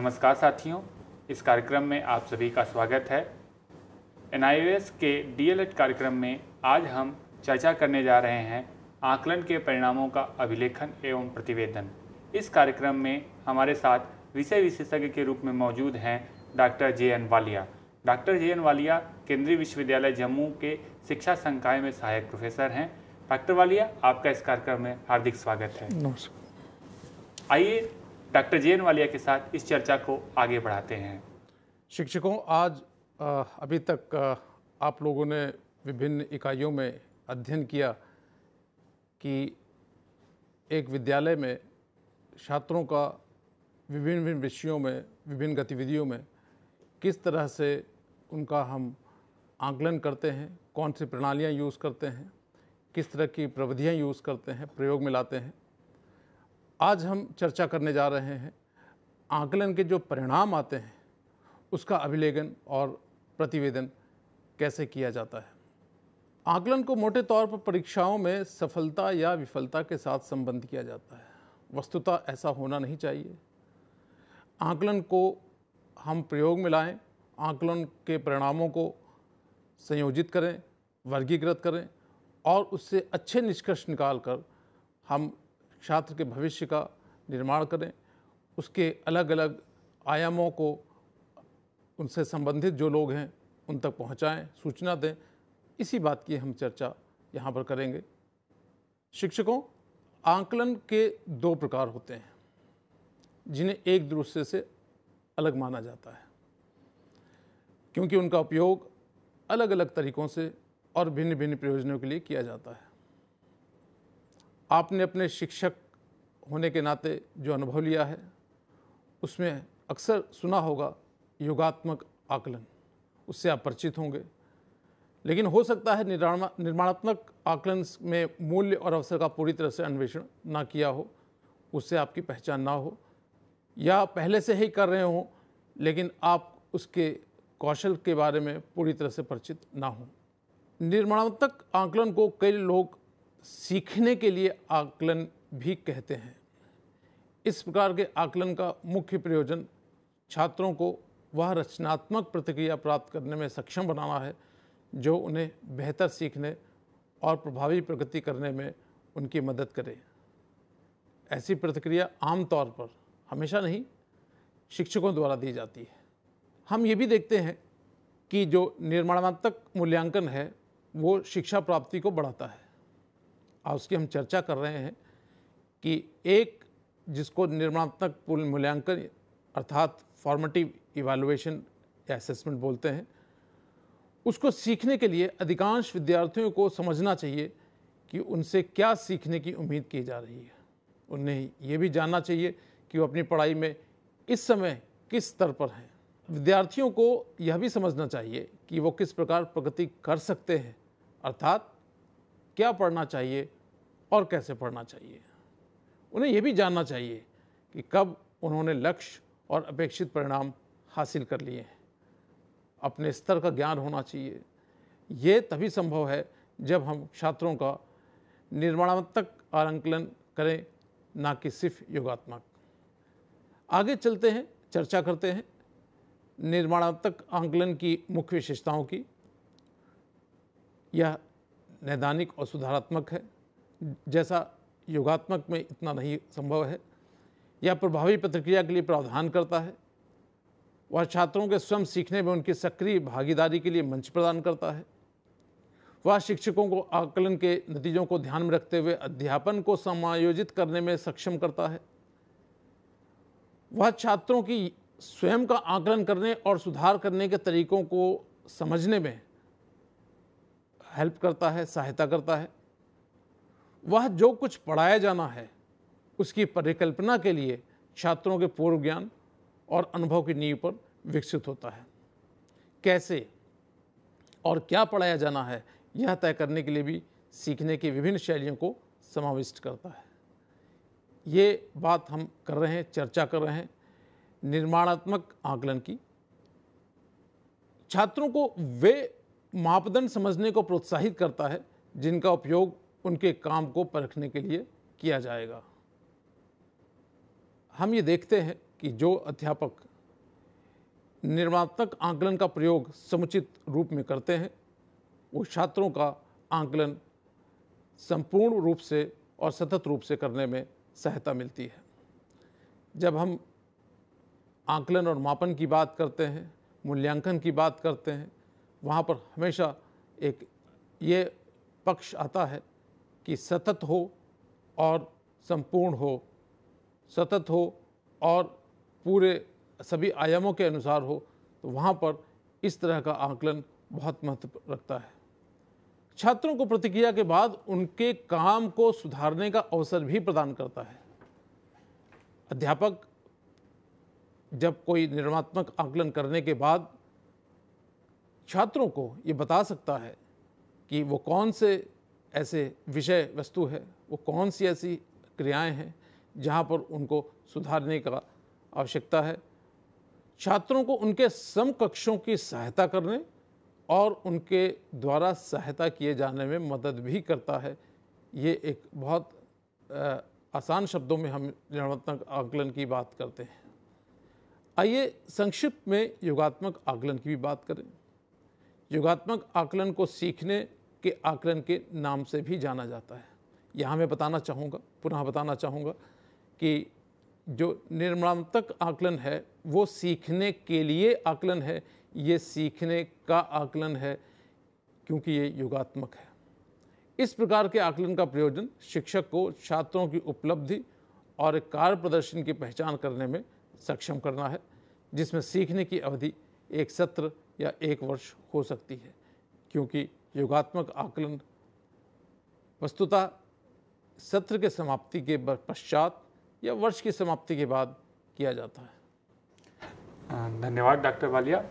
नमस्कार साथियों इस कार्यक्रम में आप सभी का स्वागत है एन के डी कार्यक्रम में आज हम चर्चा करने जा रहे हैं आकलन के परिणामों का अभिलेखन एवं प्रतिवेदन इस कार्यक्रम में हमारे साथ विषय विशेषज्ञ के रूप में मौजूद हैं doctor J N Walia doctor J N Walia केंद्रीय विश्वविद्यालय जम्मू के शिक्षा संकाय में सहायक प्रोफेसर हैं डॉक्टर वालिया आपका इस कार्यक्रम में हार्दिक स्वागत है आइए डॉक्टर जे एन वालिया के साथ इस चर्चा को आगे बढ़ाते हैं शिक्षकों आज अभी तक आप लोगों ने विभिन्न इकाइयों में अध्ययन किया कि एक विद्यालय में छात्रों का विभिन्न विभिन्न विषयों में विभिन्न गतिविधियों में किस तरह से उनका हम आंकलन करते हैं कौन सी प्रणालियाँ यूज़ करते हैं किस तरह की प्रविधियाँ यूज़ करते हैं प्रयोग में लाते हैं आज हम चर्चा करने जा रहे हैं आकलन के जो परिणाम आते हैं उसका अभिलेखन और प्रतिवेदन कैसे किया जाता है आकलन को मोटे तौर पर परीक्षाओं में सफलता या विफलता के साथ संबंध किया जाता है वस्तुतः ऐसा होना नहीं चाहिए आकलन को हम प्रयोग में लाएं आकलन के परिणामों को संयोजित करें वर्गीकृत करें और उससे अच्छे निष्कर्ष निकाल कर हम छात्र के भविष्य का निर्माण करें उसके अलग अलग आयामों को उनसे संबंधित जो लोग हैं उन तक पहुंचाएं, सूचना दें इसी बात की हम चर्चा यहाँ पर करेंगे शिक्षकों आंकलन के दो प्रकार होते हैं जिन्हें एक दूसरे से अलग माना जाता है क्योंकि उनका उपयोग अलग अलग तरीक़ों से और भिन्न भिन्न प्रयोजनों के लिए किया जाता है आपने अपने शिक्षक होने के नाते जो अनुभव लिया है उसमें अक्सर सुना होगा योगात्मक आकलन उससे आप परिचित होंगे लेकिन हो सकता है निर्माणात्मक आकलन में मूल्य और अवसर का पूरी तरह से अन्वेषण ना किया हो उससे आपकी पहचान ना हो या पहले से ही कर रहे हों लेकिन आप उसके कौशल के बारे में पूरी तरह से परिचित ना हों निर्माणात्मक आकलन को कई लोग सीखने के लिए आकलन भी कहते हैं इस प्रकार के आकलन का मुख्य प्रयोजन छात्रों को वह रचनात्मक प्रतिक्रिया प्राप्त करने में सक्षम बनाना है जो उन्हें बेहतर सीखने और प्रभावी प्रगति करने में उनकी मदद करे ऐसी प्रतिक्रिया आमतौर पर हमेशा नहीं शिक्षकों द्वारा दी जाती है हम ये भी देखते हैं कि जो निर्माणात्मक मूल्यांकन है वो शिक्षा प्राप्ति को बढ़ाता है और उसकी हम चर्चा कर रहे हैं कि एक जिसको निर्माणात्मक पुल मूल्यांकन अर्थात फॉर्मेटिव इवेलुएशन या असेसमेंट बोलते हैं उसको सीखने के लिए अधिकांश विद्यार्थियों को समझना चाहिए कि उनसे क्या सीखने की उम्मीद की जा रही है उन्हें ये भी जानना चाहिए कि वो अपनी पढ़ाई में इस समय किस स्तर पर हैं विद्यार्थियों को यह भी समझना चाहिए कि वो किस प्रकार प्रगति कर सकते हैं अर्थात क्या पढ़ना चाहिए और कैसे पढ़ना चाहिए उन्हें यह भी जानना चाहिए कि कब उन्होंने लक्ष्य और अपेक्षित परिणाम हासिल कर लिए हैं अपने स्तर का ज्ञान होना चाहिए ये तभी संभव है जब हम छात्रों का निर्माणात्मक आरंकलन करें ना कि सिर्फ योगात्मक आगे चलते हैं चर्चा करते हैं निर्माणात्मक आंकलन की मुख्य विशेषताओं की यह नैदानिक और सुधारात्मक है जैसा योगात्मक में इतना नहीं संभव है यह प्रभावी प्रतिक्रिया के लिए प्रावधान करता है वह छात्रों के स्वयं सीखने में उनकी सक्रिय भागीदारी के लिए मंच प्रदान करता है वह शिक्षकों को आकलन के नतीजों को ध्यान में रखते हुए अध्यापन को समायोजित करने में सक्षम करता है वह छात्रों की स्वयं का आकलन करने और सुधार करने के तरीकों को समझने में हेल्प करता है सहायता करता है वह जो कुछ पढ़ाया जाना है उसकी परिकल्पना के लिए छात्रों के पूर्व ज्ञान और अनुभव की नींव पर विकसित होता है कैसे और क्या पढ़ाया जाना है यह तय करने के लिए भी सीखने की विभिन्न शैलियों को समाविष्ट करता है ये बात हम कर रहे हैं चर्चा कर रहे हैं निर्माणात्मक आकलन की छात्रों को वे मापदंड समझने को प्रोत्साहित करता है जिनका उपयोग उनके काम को परखने के लिए किया जाएगा हम ये देखते हैं कि जो अध्यापक निर्मात्मक आंकलन का प्रयोग समुचित रूप में करते हैं वो छात्रों का आंकलन संपूर्ण रूप से और सतत रूप से करने में सहायता मिलती है जब हम आंकलन और मापन की बात करते हैं मूल्यांकन की बात करते हैं वहाँ पर हमेशा एक ये पक्ष आता है कि सतत हो और संपूर्ण हो सतत हो और पूरे सभी आयामों के अनुसार हो तो वहाँ पर इस तरह का आकलन बहुत महत्व रखता है छात्रों को प्रतिक्रिया के बाद उनके काम को सुधारने का अवसर भी प्रदान करता है अध्यापक जब कोई निर्मात्मक आकलन करने के बाद छात्रों को ये बता सकता है कि वो कौन से ऐसे विषय वस्तु है वो कौन सी ऐसी क्रियाएं हैं जहाँ पर उनको सुधारने का आवश्यकता है छात्रों को उनके समकक्षों की सहायता करने और उनके द्वारा सहायता किए जाने में मदद भी करता है ये एक बहुत आसान शब्दों में हम ऋणात्मक आकलन की बात करते हैं आइए संक्षिप्त में योगात्मक आकलन की भी बात करें युगात्मक आकलन को सीखने के आकलन के नाम से भी जाना जाता है यहाँ मैं बताना चाहूँगा पुनः बताना चाहूँगा कि जो निर्माणात्मक आकलन है वो सीखने के लिए आकलन है ये सीखने का आकलन है क्योंकि ये युगात्मक है इस प्रकार के आकलन का प्रयोजन शिक्षक को छात्रों की उपलब्धि और कार्य प्रदर्शन की पहचान करने में सक्षम करना है जिसमें सीखने की अवधि एक सत्र या एक वर्ष हो सकती है क्योंकि योगात्मक आकलन वस्तुतः सत्र के समाप्ति के पश्चात या वर्ष की समाप्ति के बाद किया जाता है धन्यवाद डॉक्टर वालिया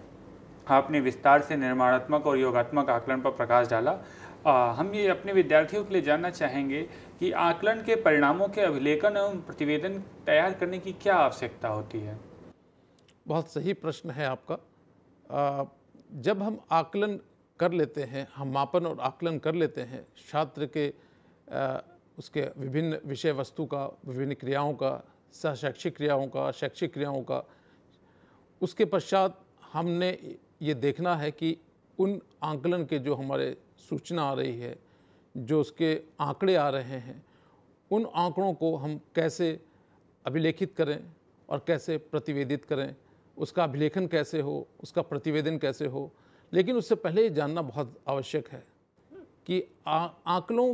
आपने विस्तार से निर्माणात्मक और योगात्मक आकलन पर प्रकाश डाला आ, हम ये अपने विद्यार्थियों के लिए जानना चाहेंगे कि आकलन के परिणामों के अभिलेखन एवं प्रतिवेदन तैयार करने की क्या आवश्यकता होती है बहुत सही प्रश्न है आपका आ, जब हम आकलन कर लेते हैं हम मापन और आकलन कर लेते हैं छात्र के आ, उसके विभिन्न विषय वस्तु का विभिन्न क्रियाओं का सहशैक्षिक क्रियाओं का शैक्षिक क्रियाओं का उसके पश्चात हमने ये देखना है कि उन आंकलन के जो हमारे सूचना आ रही है जो उसके आंकड़े आ रहे हैं उन आंकड़ों को हम कैसे अभिलेखित करें और कैसे प्रतिवेदित करें उसका अभिलेखन कैसे हो उसका प्रतिवेदन कैसे हो लेकिन उससे पहले ये जानना बहुत आवश्यक है कि आंकड़ों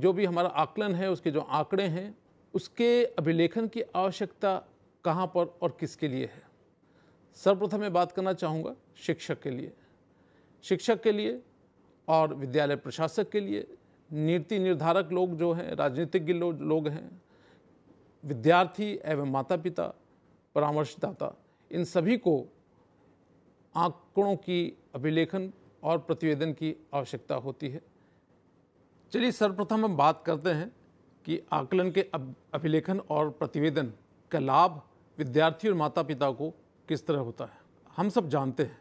जो भी हमारा आकलन है उसके जो आंकड़े हैं उसके अभिलेखन की आवश्यकता कहाँ पर और किसके लिए है सर्वप्रथम मैं बात करना चाहूँगा शिक्षक के लिए शिक्षक के लिए और विद्यालय प्रशासक के लिए नीति निर्धारक लोग जो हैं राजनीतिज्ञ लोग हैं विद्यार्थी एवं माता पिता परामर्शदाता इन सभी को आंकड़ों की अभिलेखन और प्रतिवेदन की आवश्यकता होती है चलिए सर्वप्रथम हम बात करते हैं कि आकलन के अभिलेखन और प्रतिवेदन का लाभ विद्यार्थी और माता पिता को किस तरह होता है हम सब जानते हैं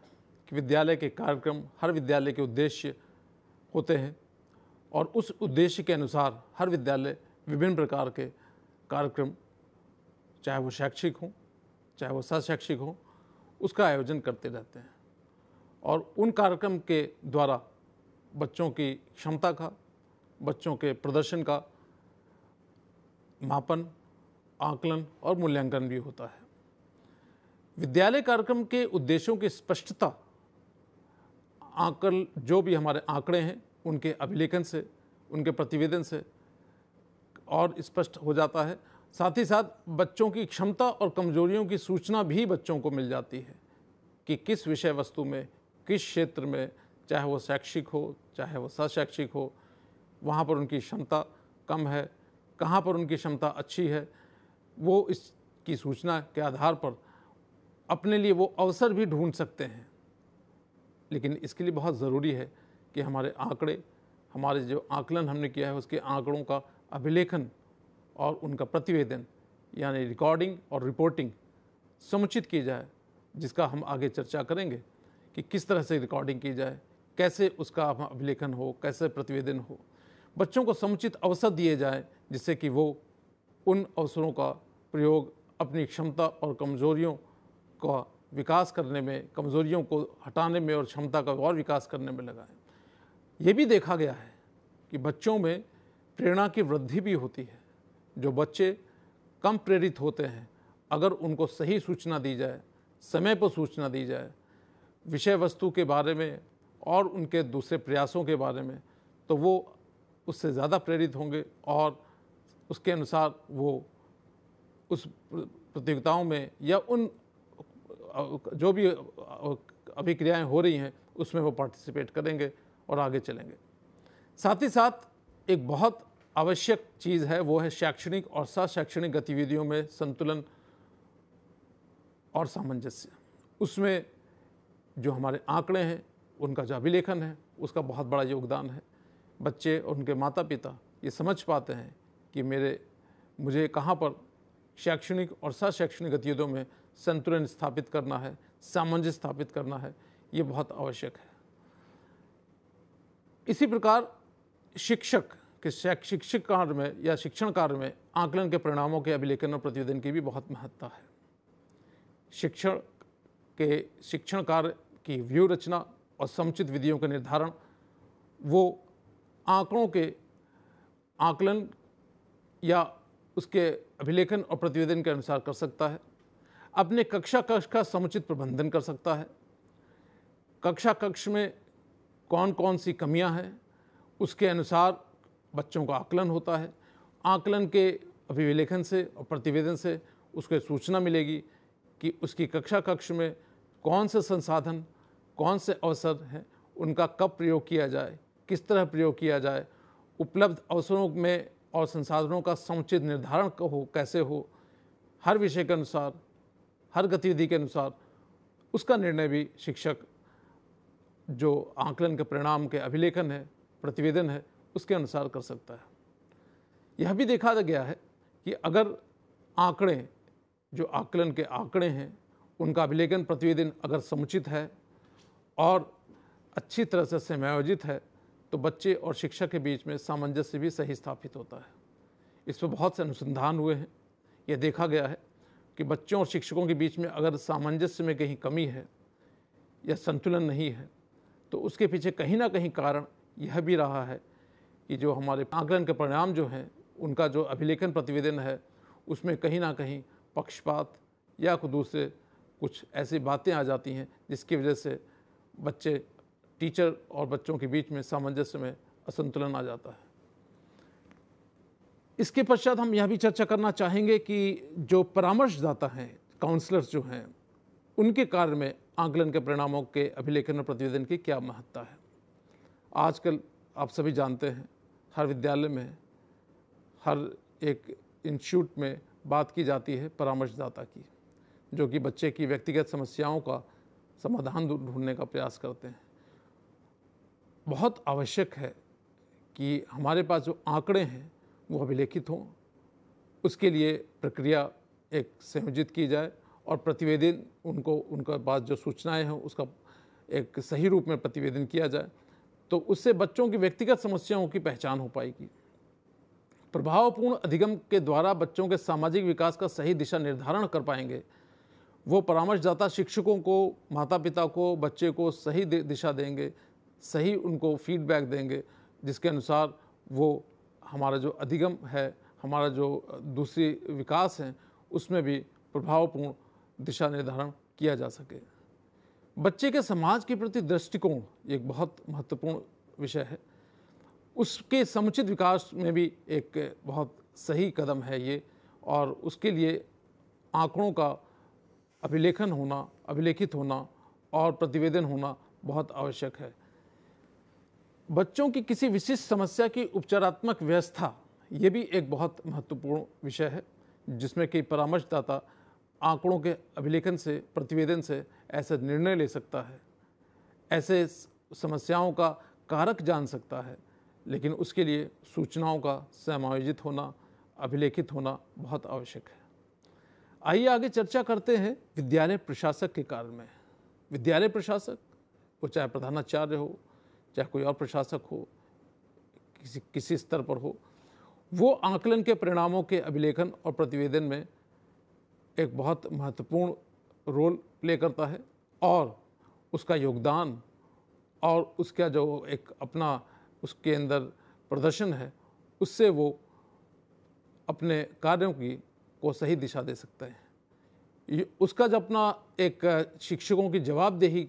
कि विद्यालय के कार्यक्रम हर विद्यालय के उद्देश्य होते हैं और उस उद्देश्य के अनुसार हर विद्यालय विभिन्न प्रकार के कार्यक्रम चाहे वो शैक्षिक हों चाहे वो सशैक्षिक हो उसका आयोजन करते रहते हैं और उन कार्यक्रम के द्वारा बच्चों की क्षमता का बच्चों के प्रदर्शन का मापन आकलन और मूल्यांकन भी होता है विद्यालय कार्यक्रम के उद्देश्यों की स्पष्टता आंकल जो भी हमारे आंकड़े हैं उनके अभिलेखन से उनके प्रतिवेदन से और स्पष्ट हो जाता है साथ ही साथ बच्चों की क्षमता और कमजोरियों की सूचना भी बच्चों को मिल जाती है कि किस विषय वस्तु में किस क्षेत्र में चाहे वो शैक्षिक हो चाहे वो सशैक्षिक हो वहाँ पर उनकी क्षमता कम है कहाँ पर उनकी क्षमता अच्छी है वो इसकी सूचना के आधार पर अपने लिए वो अवसर भी ढूंढ सकते हैं लेकिन इसके लिए बहुत ज़रूरी है कि हमारे आंकड़े हमारे जो आकलन हमने किया है उसके आंकड़ों का अभिलेखन और उनका प्रतिवेदन यानी रिकॉर्डिंग और रिपोर्टिंग समुचित की जाए जिसका हम आगे चर्चा करेंगे कि किस तरह से रिकॉर्डिंग की जाए कैसे उसका अभिलेखन हो कैसे प्रतिवेदन हो बच्चों को समुचित अवसर दिए जाए जिससे कि वो उन अवसरों का प्रयोग अपनी क्षमता और कमज़ोरियों का विकास करने में कमज़ोरियों को हटाने में और क्षमता का और विकास करने में लगाएं ये भी देखा गया है कि बच्चों में प्रेरणा की वृद्धि भी होती है जो बच्चे कम प्रेरित होते हैं अगर उनको सही सूचना दी जाए समय पर सूचना दी जाए विषय वस्तु के बारे में और उनके दूसरे प्रयासों के बारे में तो वो उससे ज़्यादा प्रेरित होंगे और उसके अनुसार वो उस प्रतियोगिताओं में या उन जो भी अभिक्रियाएं हो रही हैं उसमें वो पार्टिसिपेट करेंगे और आगे चलेंगे साथ ही साथ एक बहुत आवश्यक चीज़ है वो है शैक्षणिक और सशैक्षणिक गतिविधियों में संतुलन और सामंजस्य उसमें जो हमारे आंकड़े हैं उनका जो अभिलेखन है उसका बहुत बड़ा योगदान है बच्चे और उनके माता पिता ये समझ पाते हैं कि मेरे मुझे कहाँ पर शैक्षणिक और सशैक्षणिक गतिविधियों में संतुलन स्थापित करना है सामंजस्य स्थापित करना है ये बहुत आवश्यक है इसी प्रकार शिक्षक कि शैक्षिक कार्य में या शिक्षण कार्य में आकलन के परिणामों के अभिलेखन और प्रतिवेदन की भी बहुत महत्ता है शिक्षण के शिक्षण कार्य की व्यू रचना और समुचित विधियों का निर्धारण वो आंकड़ों के आकलन या उसके अभिलेखन और प्रतिवेदन के अनुसार कर सकता है अपने कक्षा कक्ष का समुचित प्रबंधन कर सकता है कक्षा कक्ष में कौन कौन सी कमियां हैं उसके अनुसार बच्चों का आकलन होता है आकलन के अभिलेखन से और प्रतिवेदन से उसको सूचना मिलेगी कि उसकी कक्षा कक्ष में कौन से संसाधन कौन से अवसर हैं उनका कब प्रयोग किया जाए किस तरह प्रयोग किया जाए उपलब्ध अवसरों में और संसाधनों का समुचित निर्धारण हो कैसे हो हर विषय के अनुसार हर गतिविधि के अनुसार उसका निर्णय भी शिक्षक जो आंकलन के परिणाम के अभिलेखन है प्रतिवेदन है उसके अनुसार कर सकता है यह भी देखा गया है कि अगर आंकड़े जो आकलन के आंकड़े हैं उनका अभिलेखन प्रतिदिन अगर समुचित है और अच्छी तरह से समायोजित है तो बच्चे और शिक्षक के बीच में सामंजस्य भी सही स्थापित होता है इस पर बहुत से अनुसंधान हुए हैं यह देखा गया है कि बच्चों और शिक्षकों के बीच में अगर सामंजस्य में कहीं कमी है या संतुलन नहीं है तो उसके पीछे कहीं ना कहीं कारण यह भी रहा है कि जो हमारे आकलन के परिणाम जो हैं उनका जो अभिलेखन प्रतिवेदन है उसमें कहीं ना कहीं पक्षपात या कुछ दूसरे कुछ ऐसी बातें आ जाती हैं जिसकी वजह से बच्चे टीचर और बच्चों के बीच में सामंजस्य में असंतुलन आ जाता है इसके पश्चात हम यह भी चर्चा करना चाहेंगे कि जो परामर्शदाता हैं काउंसलर्स जो हैं उनके कार्य में आंकलन के परिणामों के अभिलेखन और प्रतिवेदन की क्या महत्ता है आजकल आप सभी जानते हैं हर विद्यालय में हर एक इंस्टीट्यूट में बात की जाती है परामर्शदाता की जो कि बच्चे की व्यक्तिगत समस्याओं का समाधान ढूंढने का प्रयास करते हैं बहुत आवश्यक है कि हमारे पास जो आंकड़े हैं वो अभिलेखित हों उसके लिए प्रक्रिया एक संयोजित की जाए और प्रतिवेदन उनको उनका पास जो सूचनाएं हैं उसका एक सही रूप में प्रतिवेदन किया जाए तो उससे बच्चों की व्यक्तिगत समस्याओं की पहचान हो पाएगी प्रभावपूर्ण अधिगम के द्वारा बच्चों के सामाजिक विकास का सही दिशा निर्धारण कर पाएंगे वो परामर्शदाता शिक्षकों को माता पिता को बच्चे को सही दिशा देंगे सही उनको फीडबैक देंगे जिसके अनुसार वो हमारा जो अधिगम है हमारा जो दूसरी विकास है उसमें भी प्रभावपूर्ण दिशा निर्धारण किया जा सके बच्चे के समाज के प्रति दृष्टिकोण एक बहुत महत्वपूर्ण विषय है उसके समुचित विकास में भी एक बहुत सही कदम है ये और उसके लिए आंकड़ों का अभिलेखन होना अभिलेखित होना और प्रतिवेदन होना बहुत आवश्यक है बच्चों की किसी विशिष्ट समस्या की उपचारात्मक व्यवस्था ये भी एक बहुत महत्वपूर्ण विषय है जिसमें कि परामर्शदाता आंकड़ों के अभिलेखन से प्रतिवेदन से ऐसा निर्णय ले सकता है ऐसे समस्याओं का कारक जान सकता है लेकिन उसके लिए सूचनाओं का समायोजित होना अभिलेखित होना बहुत आवश्यक है आइए आगे चर्चा करते हैं विद्यालय प्रशासक के कार्य में विद्यालय प्रशासक वो चाहे प्रधानाचार्य हो चाहे कोई और प्रशासक हो किसी किसी स्तर पर हो वो आकलन के परिणामों के अभिलेखन और प्रतिवेदन में एक बहुत महत्वपूर्ण रोल प्ले करता है और उसका योगदान और उसका जो एक अपना उसके अंदर प्रदर्शन है उससे वो अपने कार्यों की को सही दिशा दे सकते हैं उसका जब अपना एक शिक्षकों की जवाबदेही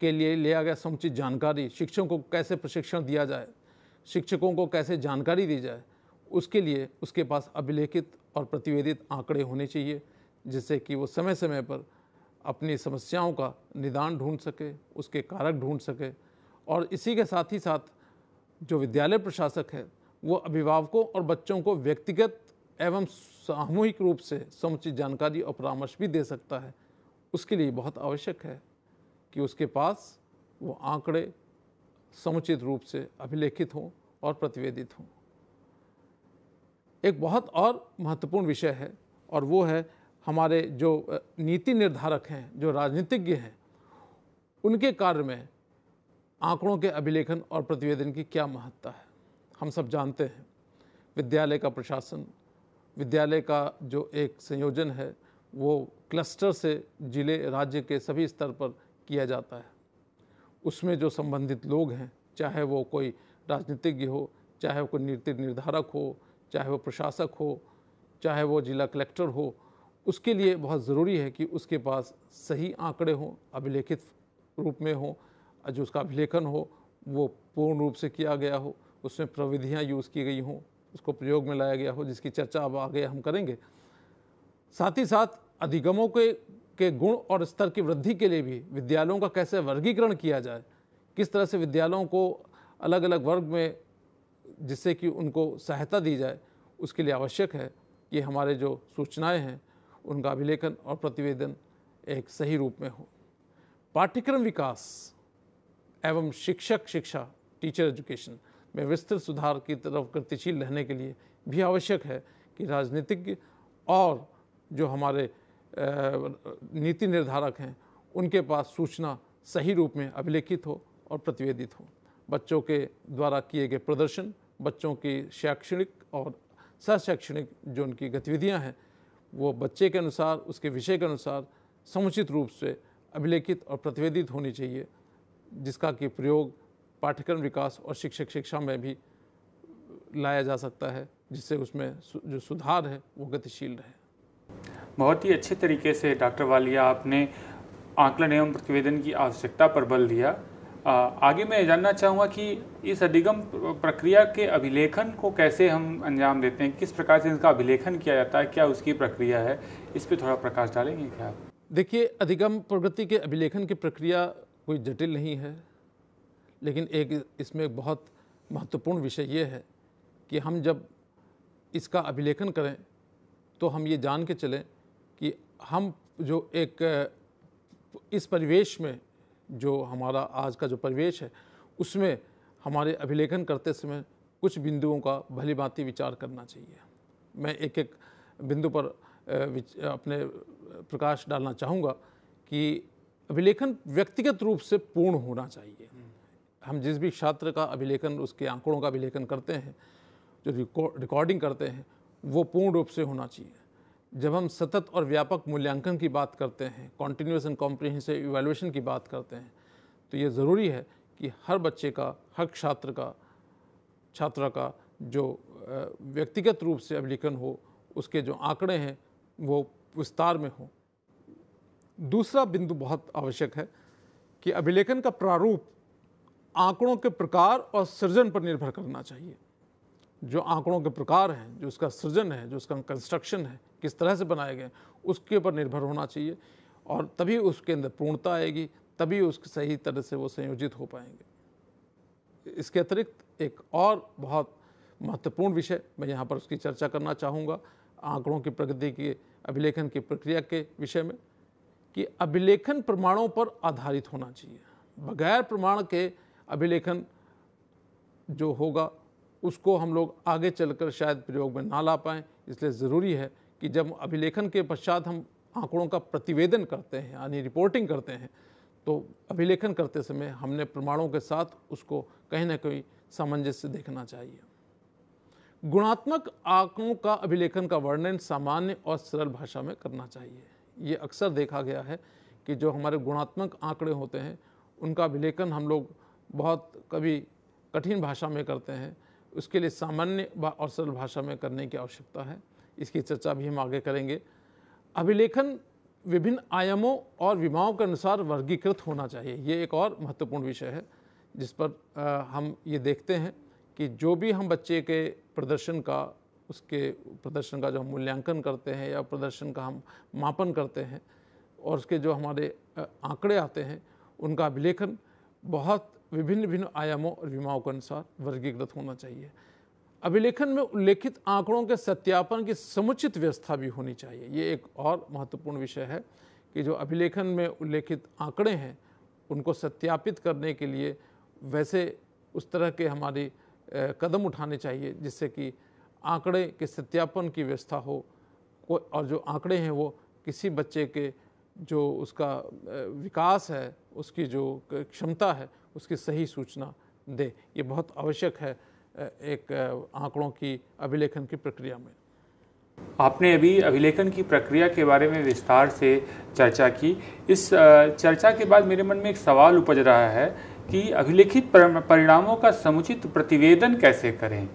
के लिए लिया गया समुचित जानकारी शिक्षकों को कैसे प्रशिक्षण दिया जाए शिक्षकों को कैसे जानकारी दी जाए उसके लिए उसके पास अभिलेखित और प्रतिवेदित आंकड़े होने चाहिए जिससे कि वो समय समय पर अपनी समस्याओं का निदान ढूंढ सके उसके कारक ढूंढ सके और इसी के साथ ही साथ जो विद्यालय प्रशासक है वो अभिभावकों और बच्चों को व्यक्तिगत एवं सामूहिक रूप से समुचित जानकारी और परामर्श भी दे सकता है उसके लिए बहुत आवश्यक है कि उसके पास वो आंकड़े समुचित रूप से अभिलेखित हों और प्रतिवेदित हों एक बहुत और महत्वपूर्ण विषय है और वो है हमारे जो नीति निर्धारक हैं जो राजनीतिज्ञ हैं उनके कार्य में आंकड़ों के अभिलेखन और प्रतिवेदन की क्या महत्ता है हम सब जानते हैं विद्यालय का प्रशासन विद्यालय का जो एक संयोजन है वो क्लस्टर से जिले राज्य के सभी स्तर पर किया जाता है उसमें जो संबंधित लोग हैं चाहे वो कोई राजनीतिज्ञ हो चाहे वो कोई नीति निर्धारक हो चाहे वो प्रशासक हो चाहे वो जिला कलेक्टर हो उसके लिए बहुत ज़रूरी है कि उसके पास सही आंकड़े हों अभिलेखित रूप में हों जो उसका अभिलेखन हो वो पूर्ण रूप से किया गया हो उसमें प्रविधियाँ यूज़ की गई हों उसको प्रयोग में लाया गया हो जिसकी चर्चा अब आगे हम करेंगे साथ ही साथ अधिगमों के के गुण और स्तर की वृद्धि के लिए भी विद्यालयों का कैसे वर्गीकरण किया जाए किस तरह से विद्यालयों को अलग अलग वर्ग में जिससे कि उनको सहायता दी जाए उसके लिए आवश्यक है कि हमारे जो सूचनाएं हैं उनका अभिलेखन और प्रतिवेदन एक सही रूप में हो पाठ्यक्रम विकास एवं शिक्षक शिक्षा टीचर एजुकेशन में विस्तृत सुधार की तरफ गतिशील रहने के लिए भी आवश्यक है कि राजनीतिज्ञ और जो हमारे नीति निर्धारक हैं उनके पास सूचना सही रूप में अभिलेखित हो और प्रतिवेदित हो बच्चों के द्वारा किए गए प्रदर्शन बच्चों की शैक्षणिक और सशैक्षणिक जो उनकी गतिविधियां हैं वो बच्चे के अनुसार उसके विषय के अनुसार समुचित रूप से अभिलेखित और प्रतिवेदित होनी चाहिए जिसका कि प्रयोग पाठ्यक्रम विकास और शिक्षक शिक्षा में भी लाया जा सकता है जिससे उसमें जो सुधार है वो गतिशील रहे बहुत ही अच्छे तरीके से डॉक्टर वालिया आपने आंकलन एवं प्रतिवेदन की आवश्यकता पर बल दिया आगे मैं जानना चाहूँगा कि इस अधिगम प्रक्रिया के अभिलेखन को कैसे हम अंजाम देते हैं किस प्रकार से इसका अभिलेखन किया जाता है क्या उसकी प्रक्रिया है इस पर थोड़ा प्रकाश डालेंगे क्या आप देखिए अधिगम प्रगति के अभिलेखन की प्रक्रिया कोई जटिल नहीं है लेकिन एक इसमें बहुत महत्वपूर्ण विषय ये है कि हम जब इसका अभिलेखन करें तो हम ये जान के चलें कि हम जो एक इस परिवेश में जो हमारा आज का जो परिवेश है उसमें हमारे अभिलेखन करते समय कुछ बिंदुओं का भली भांति विचार करना चाहिए मैं एक एक बिंदु पर अपने प्रकाश डालना चाहूँगा कि अभिलेखन व्यक्तिगत रूप से पूर्ण होना चाहिए हम जिस भी छात्र का अभिलेखन उसके आंकड़ों का अभिलेखन करते हैं जो रिकॉर्डिंग करते हैं वो पूर्ण रूप से होना चाहिए जब हम सतत और व्यापक मूल्यांकन की बात करते हैं कॉन्टीन्यूस एंड कॉम्प्रिहेंसिव इवेलुएशन की बात करते हैं तो ये ज़रूरी है कि हर बच्चे का हर छात्र का छात्रा का जो व्यक्तिगत रूप से अभिलेखन हो उसके जो आंकड़े हैं वो विस्तार में हो दूसरा बिंदु बहुत आवश्यक है कि अभिलेखन का प्रारूप आंकड़ों के प्रकार और सृजन पर निर्भर करना चाहिए जो आंकड़ों के प्रकार हैं जो उसका सृजन है जो उसका कंस्ट्रक्शन है किस तरह से बनाए गए उसके ऊपर निर्भर होना चाहिए और तभी उसके अंदर पूर्णता आएगी तभी उसके सही तरह से वो संयोजित हो पाएंगे इसके अतिरिक्त एक और बहुत महत्वपूर्ण विषय मैं यहाँ पर उसकी चर्चा करना चाहूँगा आंकड़ों की प्रगति के अभिलेखन की प्रक्रिया के विषय में कि अभिलेखन प्रमाणों पर आधारित होना चाहिए बगैर प्रमाण के अभिलेखन जो होगा उसको हम लोग आगे चलकर शायद प्रयोग में ना ला पाएँ इसलिए ज़रूरी है कि जब अभिलेखन के पश्चात हम आंकड़ों का प्रतिवेदन करते हैं यानी रिपोर्टिंग करते हैं तो अभिलेखन करते समय हमने प्रमाणों के साथ उसको कहीं ना कहीं सामंजस्य देखना चाहिए गुणात्मक आंकड़ों का अभिलेखन का वर्णन सामान्य और सरल भाषा में करना चाहिए ये अक्सर देखा गया है कि जो हमारे गुणात्मक आंकड़े होते हैं उनका अभिलेखन हम लोग बहुत कभी कठिन भाषा में करते हैं उसके लिए सामान्य और सरल भाषा में करने की आवश्यकता है इसकी चर्चा भी हम आगे करेंगे अभिलेखन विभिन्न आयामों और विमाओं के अनुसार वर्गीकृत होना चाहिए ये एक और महत्वपूर्ण विषय है जिस पर हम ये देखते हैं कि जो भी हम बच्चे के प्रदर्शन का उसके प्रदर्शन का जो हम मूल्यांकन करते हैं या प्रदर्शन का हम मापन करते हैं और उसके जो हमारे आंकड़े आते हैं उनका अभिलेखन बहुत विभिन्न भिन्न आयामों और विमाओं के अनुसार वर्गीकृत होना चाहिए अभिलेखन में उल्लेखित आंकड़ों के सत्यापन की समुचित व्यवस्था भी होनी चाहिए ये एक और महत्वपूर्ण विषय है कि जो अभिलेखन में उल्लेखित आंकड़े हैं उनको सत्यापित करने के लिए वैसे उस तरह के हमारे कदम उठाने चाहिए जिससे कि आंकड़े के सत्यापन की व्यवस्था हो और जो आंकड़े हैं वो किसी बच्चे के जो उसका विकास है उसकी जो क्षमता है उसकी सही सूचना दे ये बहुत आवश्यक है एक आंकड़ों की अभिलेखन की प्रक्रिया में आपने अभी अभिलेखन की प्रक्रिया के बारे में विस्तार से चर्चा की इस चर्चा के बाद मेरे मन में एक सवाल उपज रहा है कि अभिलेखित परिणामों का समुचित प्रतिवेदन कैसे करें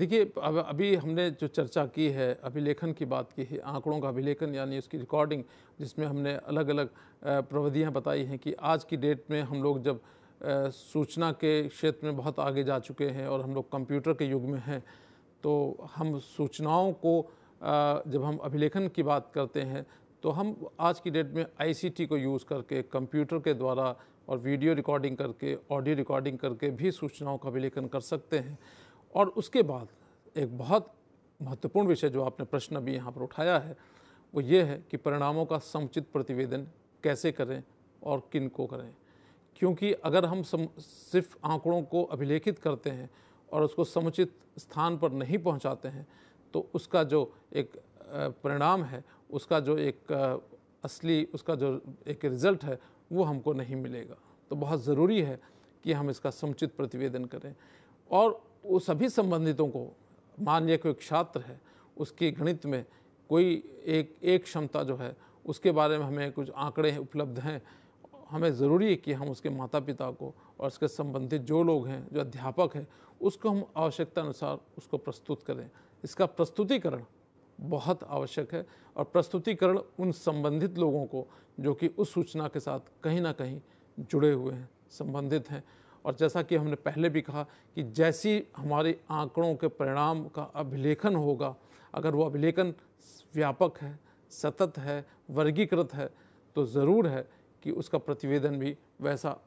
देखिए अब अभी हमने जो चर्चा की है अभिलेखन की बात की है आंकड़ों का अभिलेखन यानी उसकी रिकॉर्डिंग जिसमें हमने अलग अलग प्रविधियाँ बताई हैं कि आज की डेट में हम लोग जब सूचना के क्षेत्र में बहुत आगे जा चुके हैं और हम लोग कंप्यूटर के युग में हैं तो हम सूचनाओं को जब हम अभिलेखन की बात करते हैं तो हम आज की डेट में आईसीटी को यूज़ करके कंप्यूटर के द्वारा और वीडियो रिकॉर्डिंग करके ऑडियो रिकॉर्डिंग करके भी सूचनाओं का अभिलेखन कर सकते हैं और उसके बाद एक बहुत महत्वपूर्ण विषय जो आपने प्रश्न अभी यहाँ पर उठाया है वो ये है कि परिणामों का समुचित प्रतिवेदन कैसे करें और किन को करें क्योंकि अगर हम सम, सिर्फ आंकड़ों को अभिलेखित करते हैं और उसको समुचित स्थान पर नहीं पहुंचाते हैं तो उसका जो एक परिणाम है उसका जो एक असली उसका जो एक रिज़ल्ट है वो हमको नहीं मिलेगा तो बहुत ज़रूरी है कि हम इसका समुचित प्रतिवेदन करें और वो सभी संबंधितों को मान लिया कोई छात्र है उसके गणित में कोई एक एक क्षमता जो है उसके बारे में हमें कुछ आंकड़े उपलब्ध हैं हमें ज़रूरी है कि हम उसके माता पिता को और उसके संबंधित जो लोग हैं जो अध्यापक हैं उसको हम आवश्यकता अनुसार उसको प्रस्तुत करें इसका प्रस्तुतिकरण बहुत आवश्यक है और प्रस्तुतिकरण उन संबंधित लोगों को जो कि उस सूचना के साथ कहीं ना कहीं जुड़े हुए हैं संबंधित हैं और जैसा कि हमने पहले भी कहा कि जैसी हमारे आंकड़ों के परिणाम का अभिलेखन होगा अगर वो अभिलेखन व्यापक है सतत है वर्गीकृत है तो ज़रूर है कि उसका प्रतिवेदन भी वैसा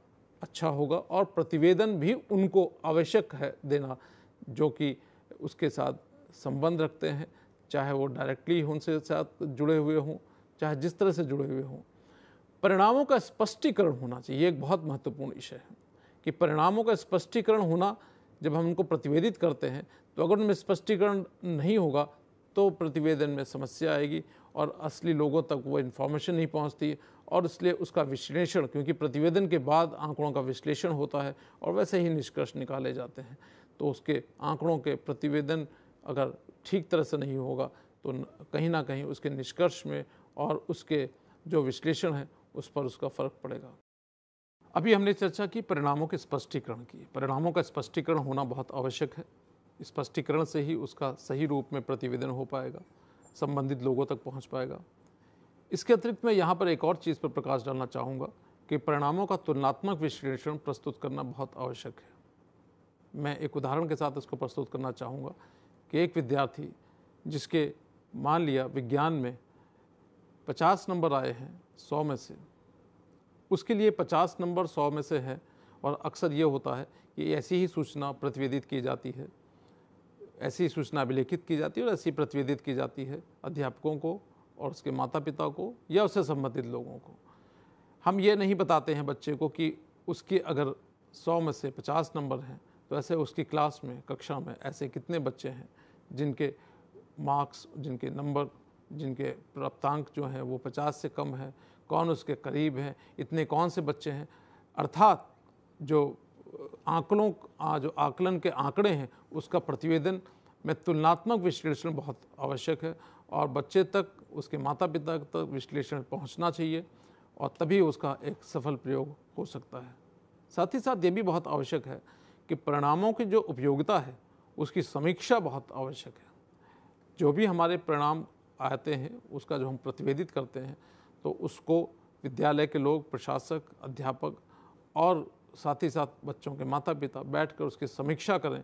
अच्छा होगा और प्रतिवेदन भी उनको आवश्यक है देना जो कि उसके साथ संबंध रखते हैं चाहे वो डायरेक्टली उनसे साथ जुड़े हुए हों चाहे जिस तरह से जुड़े हुए हों परिणामों का स्पष्टीकरण होना चाहिए एक बहुत महत्वपूर्ण विषय है कि परिणामों का स्पष्टीकरण होना जब हम उनको प्रतिवेदित करते हैं तो अगर उनमें स्पष्टीकरण नहीं होगा तो प्रतिवेदन में समस्या आएगी और असली लोगों तक वो इन्फॉर्मेशन नहीं पहुंचती और इसलिए उसका विश्लेषण क्योंकि प्रतिवेदन के बाद आंकड़ों का विश्लेषण होता है और वैसे ही निष्कर्ष निकाले जाते हैं तो उसके आंकड़ों के प्रतिवेदन अगर ठीक तरह से नहीं होगा तो कहीं ना कहीं उसके निष्कर्ष में और उसके जो विश्लेषण है उस पर उसका फर्क पड़ेगा अभी हमने चर्चा की परिणामों के स्पष्टीकरण की परिणामों का स्पष्टीकरण होना बहुत आवश्यक है स्पष्टीकरण से ही उसका सही रूप में प्रतिवेदन हो पाएगा संबंधित लोगों तक पहुंच पाएगा इसके अतिरिक्त मैं यहाँ पर एक और चीज़ पर प्रकाश डालना चाहूँगा कि परिणामों का तुलनात्मक विश्लेषण प्रस्तुत करना बहुत आवश्यक है मैं एक उदाहरण के साथ इसको प्रस्तुत करना चाहूँगा कि एक विद्यार्थी जिसके मान लिया विज्ञान में पचास नंबर आए हैं सौ में से उसके लिए पचास नंबर सौ में से है और अक्सर ये होता है कि ऐसी ही सूचना प्रतिवेदित की जाती है ऐसी सूचना अभिलेखित की जाती है और ऐसी प्रतिवेदित की जाती है अध्यापकों को और उसके माता पिता को या उससे संबंधित लोगों को हम ये नहीं बताते हैं बच्चे को कि उसके अगर सौ में से पचास नंबर हैं तो ऐसे उसकी क्लास में कक्षा में ऐसे कितने बच्चे हैं जिनके मार्क्स जिनके नंबर जिनके प्राप्तांक जो हैं वो पचास से कम है कौन उसके करीब हैं इतने कौन से बच्चे हैं अर्थात जो आंकड़ों जो आकलन के आंकड़े हैं उसका प्रतिवेदन में तुलनात्मक विश्लेषण बहुत आवश्यक है और बच्चे तक उसके माता पिता तक विश्लेषण पहुंचना चाहिए और तभी उसका एक सफल प्रयोग हो सकता है साथ ही साथ ये भी बहुत आवश्यक है कि परिणामों की जो उपयोगिता है उसकी समीक्षा बहुत आवश्यक है जो भी हमारे परिणाम आते हैं उसका जो हम प्रतिवेदित करते हैं तो उसको विद्यालय के लोग प्रशासक अध्यापक और साथ ही साथ बच्चों के माता पिता बैठकर उसकी समीक्षा करें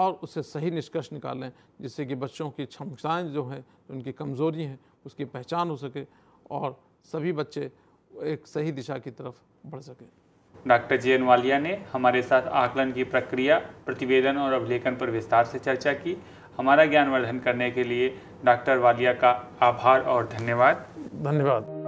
और उससे सही निष्कर्ष निकालें जिससे कि बच्चों की क्षमताएँ जो हैं उनकी कमज़ोरी हैं उसकी पहचान हो सके और सभी बच्चे एक सही दिशा की तरफ बढ़ सकें डॉक्टर जे एन वालिया ने हमारे साथ आकलन की प्रक्रिया प्रतिवेदन और अभिलेखन पर विस्तार से चर्चा की हमारा ज्ञानवर्धन करने के लिए डॉक्टर वालिया का आभार और धन्यवाद धन्यवाद